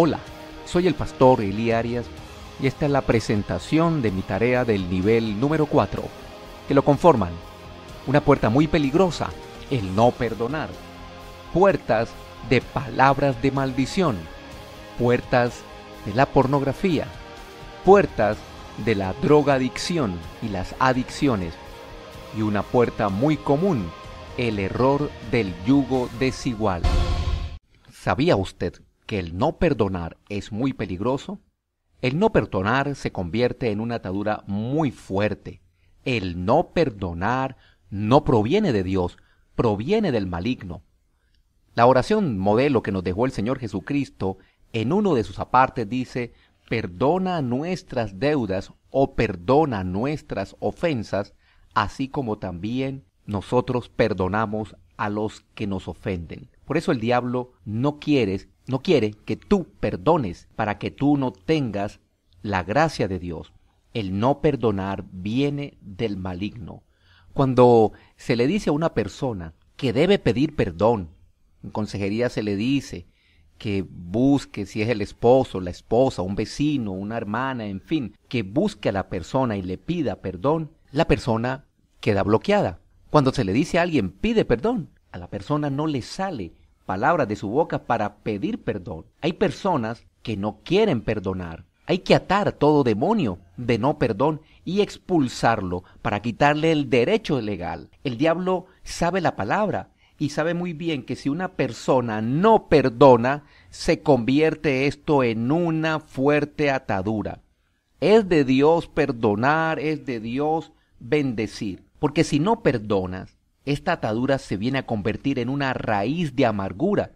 Hola, soy el pastor Eli Arias y esta es la presentación de mi tarea del nivel número 4, que lo conforman una puerta muy peligrosa, el no perdonar, puertas de palabras de maldición, puertas de la pornografía, puertas de la drogadicción y las adicciones, y una puerta muy común, el error del yugo desigual. ¿Sabía usted que el no perdonar es muy peligroso, el no perdonar se convierte en una atadura muy fuerte. El no perdonar no proviene de Dios, proviene del maligno. La oración modelo que nos dejó el Señor Jesucristo en uno de sus apartes dice, perdona nuestras deudas o perdona nuestras ofensas, así como también nosotros perdonamos a los que nos ofenden. Por eso el diablo no quiere no quiere que tú perdones para que tú no tengas la gracia de Dios. El no perdonar viene del maligno. Cuando se le dice a una persona que debe pedir perdón, en consejería se le dice que busque, si es el esposo, la esposa, un vecino, una hermana, en fin, que busque a la persona y le pida perdón, la persona queda bloqueada. Cuando se le dice a alguien pide perdón, a la persona no le sale palabra de su boca para pedir perdón. Hay personas que no quieren perdonar. Hay que atar todo demonio de no perdón y expulsarlo para quitarle el derecho legal. El diablo sabe la palabra y sabe muy bien que si una persona no perdona, se convierte esto en una fuerte atadura. Es de Dios perdonar, es de Dios bendecir. Porque si no perdonas, esta atadura se viene a convertir en una raíz de amargura.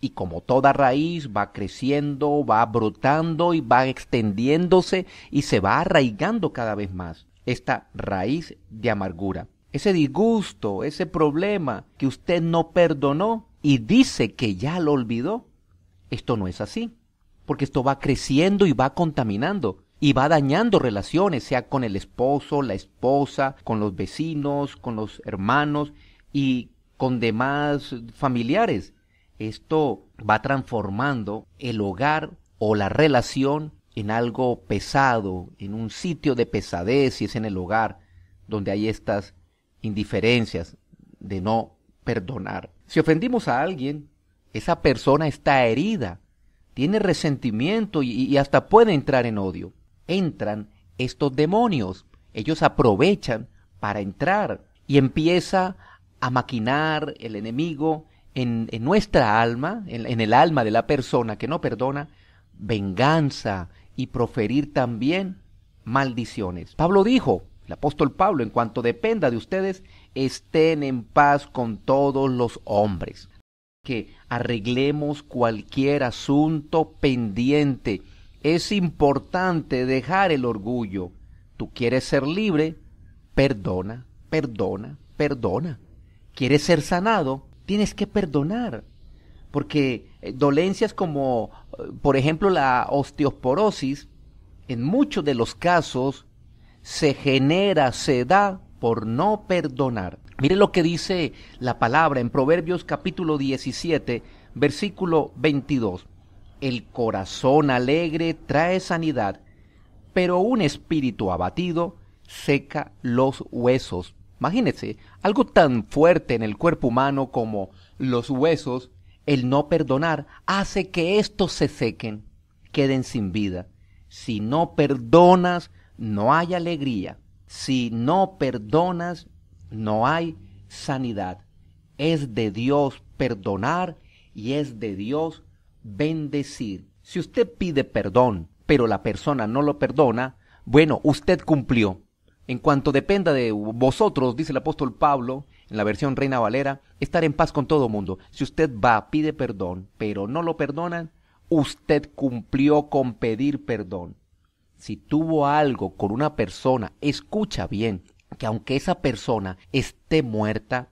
Y como toda raíz va creciendo, va brotando y va extendiéndose y se va arraigando cada vez más esta raíz de amargura. Ese disgusto, ese problema que usted no perdonó y dice que ya lo olvidó. Esto no es así, porque esto va creciendo y va contaminando y va dañando relaciones, sea con el esposo, la esposa, con los vecinos, con los hermanos y con demás familiares. Esto va transformando el hogar o la relación en algo pesado, en un sitio de pesadez, si es en el hogar, donde hay estas indiferencias de no perdonar. Si ofendimos a alguien, esa persona está herida, tiene resentimiento y, y hasta puede entrar en odio entran estos demonios. Ellos aprovechan para entrar y empieza a maquinar el enemigo en, nuestra alma, en, en el alma de la persona que no perdona, venganza y proferir también maldiciones. Pablo dijo, el apóstol Pablo, en cuanto dependa de ustedes, estén en paz con todos los hombres. Que arreglemos cualquier asunto pendiente es importante dejar el orgullo. Tú quieres ser libre, perdona, perdona, perdona. Quieres ser sanado, tienes que perdonar. Porque eh, dolencias como, eh, por ejemplo, la osteoporosis, en muchos de los casos se genera, se da por no perdonar. Mire lo que dice la palabra en Proverbios capítulo 17, versículo 22. El corazón alegre trae sanidad, pero un espíritu abatido seca los huesos. Imagínese algo tan fuerte en el cuerpo humano como los huesos, el no perdonar hace que estos se sequen, queden sin vida. Si no perdonas, no hay alegría. Si no perdonas, no hay sanidad. Es de Dios perdonar y es de Dios bendecir. Si usted pide perdón, pero la persona no lo perdona, bueno, usted cumplió. En cuanto dependa de vosotros, dice el apóstol Pablo, en la versión Reina Valera, estar en paz con todo mundo. Si usted va, pide perdón, pero no lo perdonan, usted cumplió con pedir perdón. Si tuvo algo con una persona, escucha bien, que aunque esa persona esté muerta,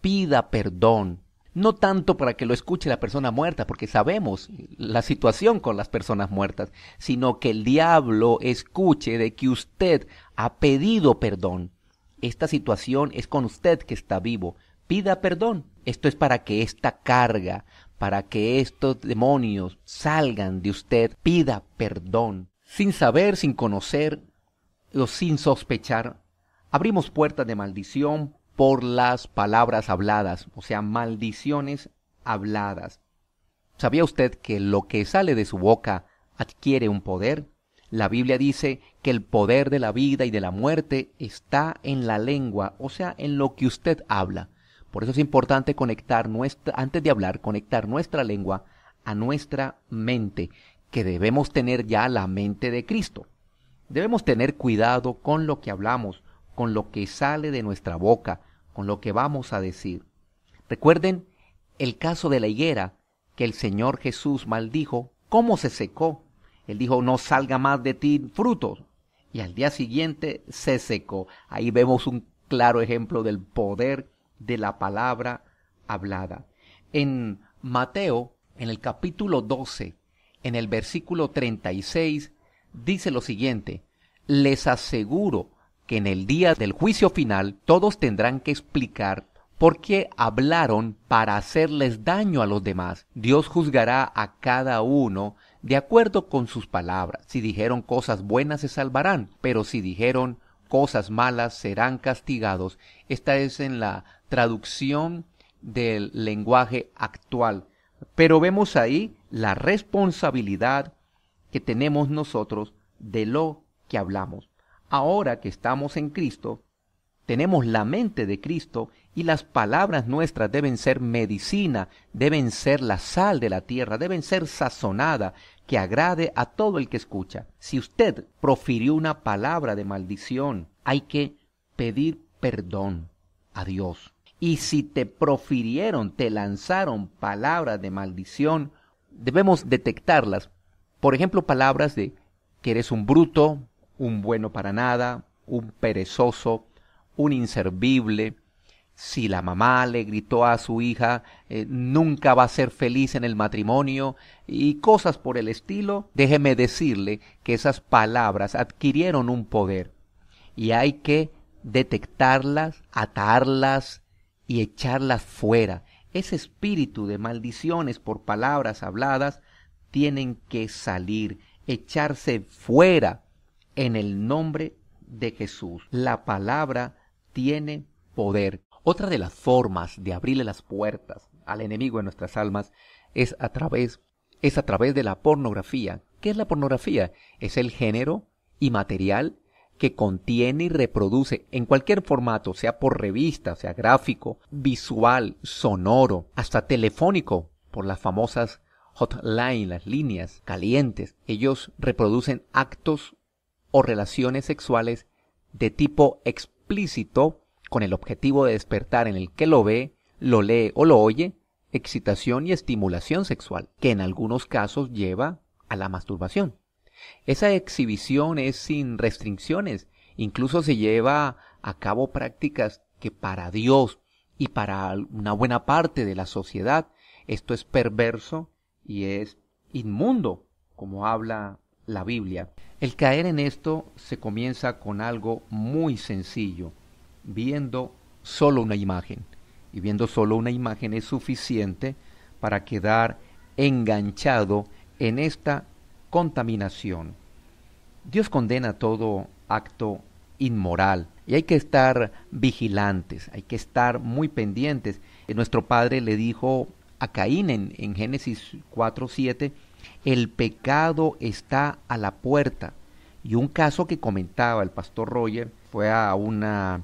pida perdón no tanto para que lo escuche la persona muerta, porque sabemos la situación con las personas muertas, sino que el diablo escuche de que usted ha pedido perdón. Esta situación es con usted que está vivo. Pida perdón. Esto es para que esta carga, para que estos demonios salgan de usted. Pida perdón. Sin saber, sin conocer o sin sospechar, abrimos puertas de maldición, por las palabras habladas, o sea, maldiciones habladas. ¿Sabía usted que lo que sale de su boca adquiere un poder? La Biblia dice que el poder de la vida y de la muerte está en la lengua, o sea, en lo que usted habla. Por eso es importante conectar nuestra, antes de hablar, conectar nuestra lengua a nuestra mente, que debemos tener ya la mente de Cristo. Debemos tener cuidado con lo que hablamos, con lo que sale de nuestra boca, con lo que vamos a decir. Recuerden el caso de la higuera que el Señor Jesús maldijo, cómo se secó. Él dijo, no salga más de ti fruto. Y al día siguiente se secó. Ahí vemos un claro ejemplo del poder de la palabra hablada. En Mateo, en el capítulo 12, en el versículo 36, dice lo siguiente, les aseguro que en el día del juicio final todos tendrán que explicar por qué hablaron para hacerles daño a los demás. Dios juzgará a cada uno de acuerdo con sus palabras. Si dijeron cosas buenas se salvarán, pero si dijeron cosas malas serán castigados. Esta es en la traducción del lenguaje actual. Pero vemos ahí la responsabilidad que tenemos nosotros de lo que hablamos ahora que estamos en Cristo, tenemos la mente de Cristo y las palabras nuestras deben ser medicina, deben ser la sal de la tierra, deben ser sazonada, que agrade a todo el que escucha. Si usted profirió una palabra de maldición, hay que pedir perdón a Dios. Y si te profirieron, te lanzaron palabras de maldición, debemos detectarlas. Por ejemplo, palabras de que eres un bruto, un bueno para nada, un perezoso, un inservible. Si la mamá le gritó a su hija, eh, nunca va a ser feliz en el matrimonio y cosas por el estilo, déjeme decirle que esas palabras adquirieron un poder y hay que detectarlas, atarlas y echarlas fuera. Ese espíritu de maldiciones por palabras habladas tienen que salir, echarse fuera en el nombre de Jesús. La palabra tiene poder. Otra de las formas de abrirle las puertas al enemigo en nuestras almas es a través es a través de la pornografía. ¿Qué es la pornografía? Es el género y material que contiene y reproduce en cualquier formato, sea por revista, sea gráfico, visual, sonoro, hasta telefónico, por las famosas hotline, las líneas calientes. Ellos reproducen actos o relaciones sexuales de tipo explícito con el objetivo de despertar en el que lo ve, lo lee o lo oye excitación y estimulación sexual, que en algunos casos lleva a la masturbación. Esa exhibición es sin restricciones, incluso se lleva a cabo prácticas que para Dios y para una buena parte de la sociedad esto es perverso y es inmundo, como habla la Biblia. El caer en esto se comienza con algo muy sencillo, viendo solo una imagen. Y viendo solo una imagen es suficiente para quedar enganchado en esta contaminación. Dios condena todo acto inmoral y hay que estar vigilantes, hay que estar muy pendientes. Eh, nuestro padre le dijo a Caín en, Génesis 4.7, el pecado está a la puerta. Y un caso que comentaba el pastor Roger fue a una,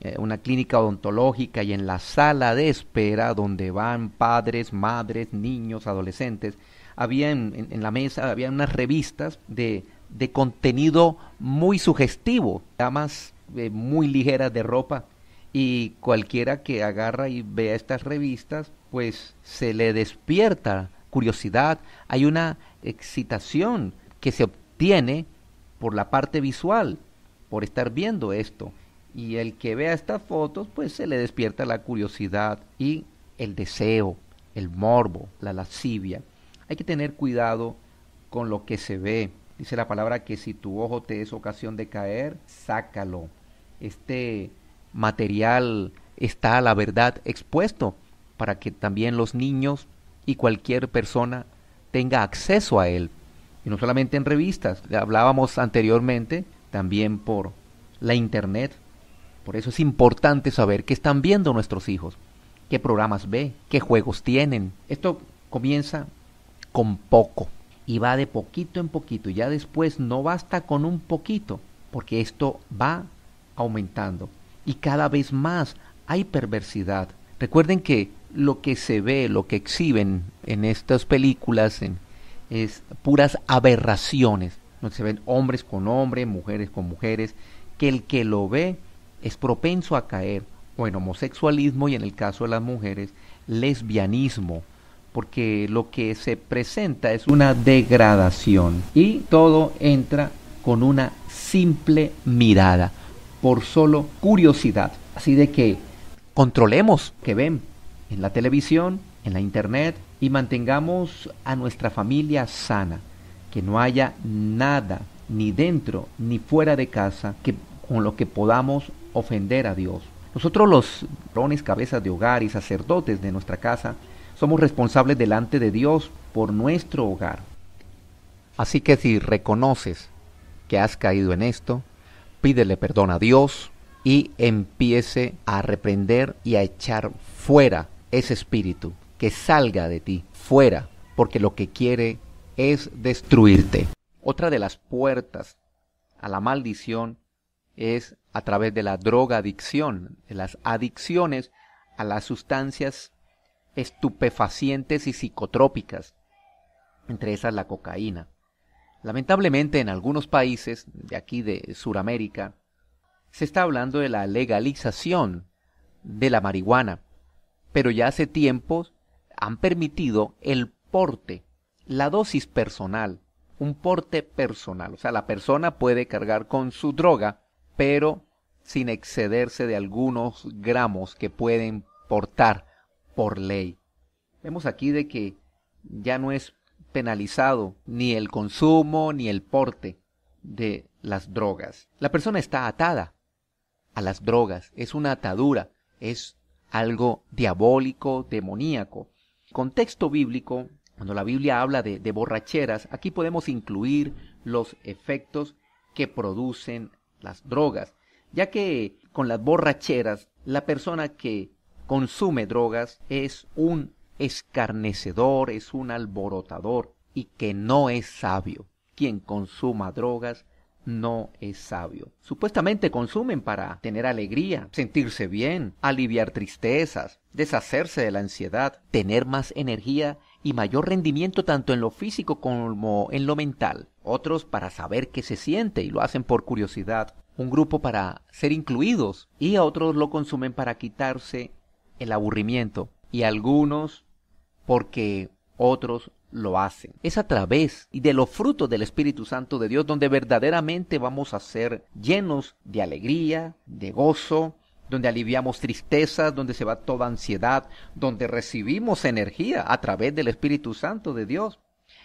eh, una clínica odontológica y en la sala de espera donde van padres, madres, niños, adolescentes, había en, la mesa había unas revistas de, de contenido muy sugestivo, damas eh, muy ligeras de ropa y cualquiera que agarra y vea estas revistas, pues se le despierta curiosidad, hay una excitación que se obtiene por la parte visual, por estar viendo esto. Y el que vea estas fotos, pues se le despierta la curiosidad y el deseo, el morbo, la lascivia. Hay que tener cuidado con lo que se ve. Dice la palabra que si tu ojo te es ocasión de caer, sácalo. Este material está, la verdad, expuesto para que también los niños y cualquier persona tenga acceso a él. Y no solamente en revistas, hablábamos anteriormente también por la internet. Por eso es importante saber qué están viendo nuestros hijos, qué programas ve, qué juegos tienen. Esto comienza con poco y va de poquito en poquito. Ya después no basta con un poquito, porque esto va aumentando y cada vez más hay perversidad. Recuerden que lo que se ve, lo que exhiben en estas películas es puras aberraciones, donde se ven hombres con hombres, mujeres con mujeres, que el que lo ve es propenso a caer o en homosexualismo y en el caso de las mujeres, lesbianismo, porque lo que se presenta es una degradación y todo entra con una simple mirada, por solo curiosidad. Así de que controlemos que ven, en la televisión, en la internet y mantengamos a nuestra familia sana, que no haya nada ni dentro ni fuera de casa que con lo que podamos ofender a Dios. Nosotros los rones, cabezas de hogar y sacerdotes de nuestra casa somos responsables delante de Dios por nuestro hogar. Así que si reconoces que has caído en esto, pídele perdón a Dios y empiece a reprender y a echar fuera ese espíritu, que salga de ti, fuera, porque lo que quiere es destruirte. Otra de las puertas a la maldición es a través de la drogadicción, de las adicciones a las sustancias estupefacientes y psicotrópicas, entre esas la cocaína. Lamentablemente en algunos países de aquí de Sudamérica se está hablando de la legalización de la marihuana, pero ya hace tiempo han permitido el porte, la dosis personal, un porte personal. O sea, la persona puede cargar con su droga, pero sin excederse de algunos gramos que pueden portar por ley. Vemos aquí de que ya no es penalizado ni el consumo ni el porte de las drogas. La persona está atada a las drogas, es una atadura, es algo diabólico, demoníaco. Contexto bíblico, cuando la Biblia habla de, de borracheras, aquí podemos incluir los efectos que producen las drogas, ya que con las borracheras la persona que consume drogas es un escarnecedor, es un alborotador y que no es sabio. Quien consuma drogas no es sabio. Supuestamente consumen para tener alegría, sentirse bien, aliviar tristezas, deshacerse de la ansiedad, tener más energía y mayor rendimiento tanto en lo físico como en lo mental. Otros para saber qué se siente y lo hacen por curiosidad. Un grupo para ser incluidos y a otros lo consumen para quitarse el aburrimiento. Y algunos porque otros lo hacen. Es a través y de los frutos del Espíritu Santo de Dios donde verdaderamente vamos a ser llenos de alegría, de gozo, donde aliviamos tristezas, donde se va toda ansiedad, donde recibimos energía a través del Espíritu Santo de Dios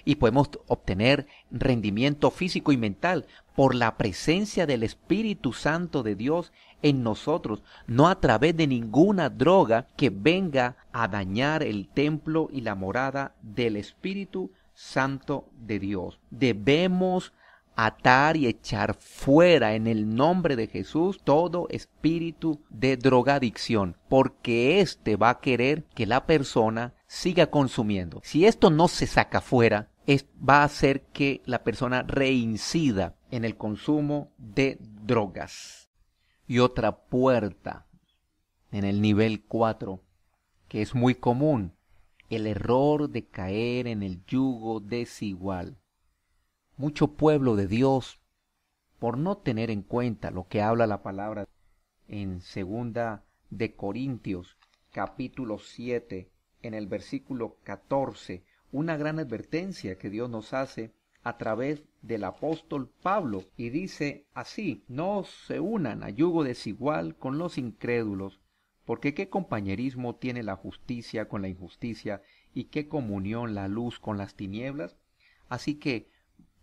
y podemos obtener rendimiento físico y mental por la presencia del Espíritu Santo de Dios en nosotros, no a través de ninguna droga que venga a dañar el templo y la morada del Espíritu Santo de Dios. Debemos atar y echar fuera en el nombre de Jesús todo espíritu de drogadicción, porque éste va a querer que la persona siga consumiendo. Si esto no se saca fuera, va a hacer que la persona reincida en el consumo de drogas. Y otra puerta en el nivel 4, que es muy común, el error de caer en el yugo desigual. Mucho pueblo de Dios, por no tener en cuenta lo que habla la palabra en segunda de Corintios capítulo 7, en el versículo 14, una gran advertencia que Dios nos hace a través del apóstol Pablo y dice así, no se unan a yugo desigual con los incrédulos, porque qué compañerismo tiene la justicia con la injusticia y qué comunión la luz con las tinieblas. Así que,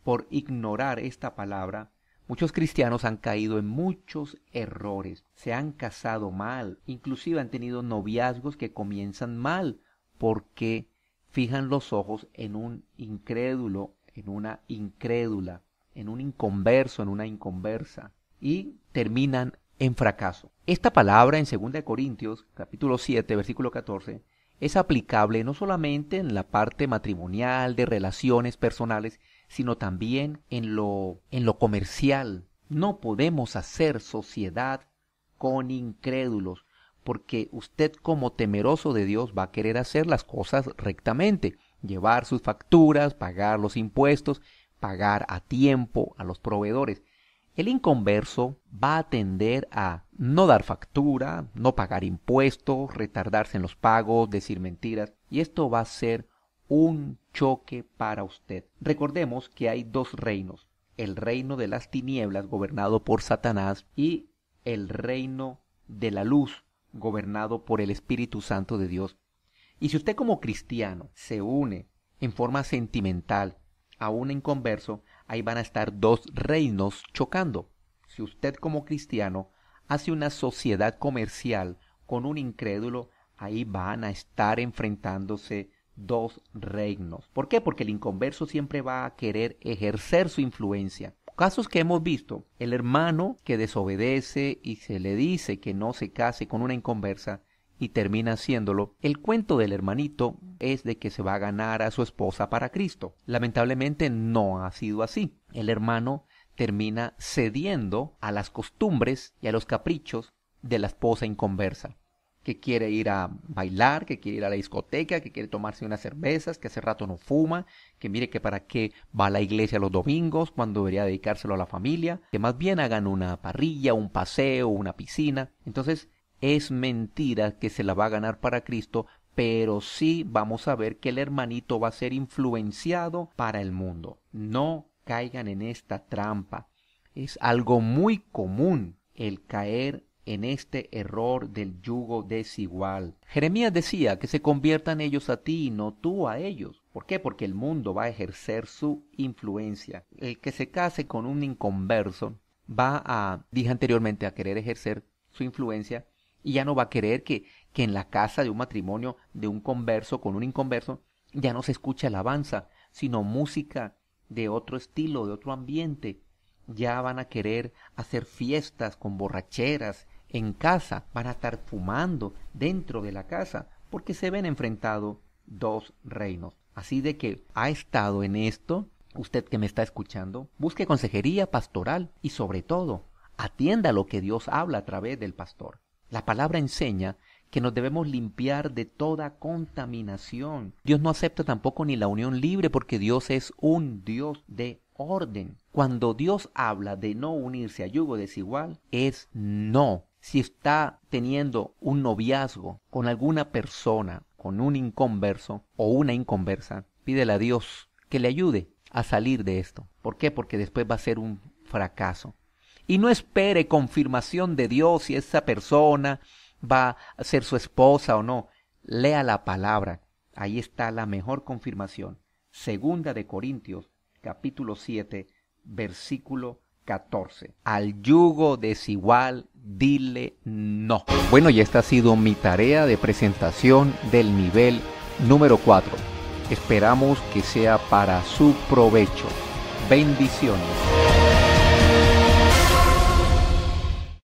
por ignorar esta palabra, muchos cristianos han caído en muchos errores, se han casado mal, inclusive han tenido noviazgos que comienzan mal, porque fijan los ojos en un incrédulo, en una incrédula, en un inconverso, en una inconversa, y terminan en fracaso. Esta palabra en 2 Corintios capítulo 7 versículo 14 es aplicable no solamente en la parte matrimonial, de relaciones personales, sino también en lo, en lo comercial. No podemos hacer sociedad con incrédulos porque usted como temeroso de Dios va a querer hacer las cosas rectamente, llevar sus facturas, pagar los impuestos, pagar a tiempo a los proveedores. El inconverso va a tender a no dar factura, no pagar impuestos, retardarse en los pagos, decir mentiras, y esto va a ser un choque para usted. Recordemos que hay dos reinos, el reino de las tinieblas gobernado por Satanás y el reino de la luz gobernado por el Espíritu Santo de Dios. Y si usted como cristiano se une en forma sentimental a un inconverso, ahí van a estar dos reinos chocando. Si usted como cristiano hace una sociedad comercial con un incrédulo, ahí van a estar enfrentándose dos reinos. ¿Por qué? Porque el inconverso siempre va a querer ejercer su influencia casos que hemos visto, el hermano que desobedece y se le dice que no se case con una inconversa y termina haciéndolo, el cuento del hermanito es de que se va a ganar a su esposa para Cristo. Lamentablemente no ha sido así. El hermano termina cediendo a las costumbres y a los caprichos de la esposa inconversa que quiere ir a bailar, que quiere ir a la discoteca, que quiere tomarse unas cervezas, que hace rato no fuma, que mire que para qué va a la iglesia los domingos cuando debería dedicárselo a la familia, que más bien hagan una parrilla, un paseo, una piscina. Entonces, es mentira que se la va a ganar para Cristo, pero sí vamos a ver que el hermanito va a ser influenciado para el mundo. No caigan en esta trampa. Es algo muy común el caer en este error del yugo desigual. Jeremías decía que se conviertan ellos a ti y no tú a ellos. ¿Por qué? Porque el mundo va a ejercer su influencia. El que se case con un inconverso va a, dije anteriormente, a querer ejercer su influencia y ya no va a querer que, que en la casa de un matrimonio de un converso con un inconverso ya no se escuche alabanza, sino música de otro estilo, de otro ambiente. Ya van a querer hacer fiestas con borracheras en casa, van a estar fumando dentro de la casa, porque se ven enfrentados dos reinos. Así de que ha estado en esto, usted que me está escuchando, busque consejería pastoral y sobre todo, atienda lo que Dios habla a través del pastor. La palabra enseña que nos debemos limpiar de toda contaminación. Dios no acepta tampoco ni la unión libre porque Dios es un Dios de orden. Cuando Dios habla de no unirse a yugo desigual, es no si está teniendo un noviazgo con alguna persona, con un inconverso o una inconversa, pídele a Dios que le ayude a salir de esto. ¿Por qué? Porque después va a ser un fracaso. Y no espere confirmación de Dios si esa persona va a ser su esposa o no. Lea la palabra. Ahí está la mejor confirmación. Segunda de Corintios, capítulo 7, versículo 14. Al yugo desigual, dile no. Bueno, y esta ha sido mi tarea de presentación del nivel número 4. Esperamos que sea para su provecho. Bendiciones.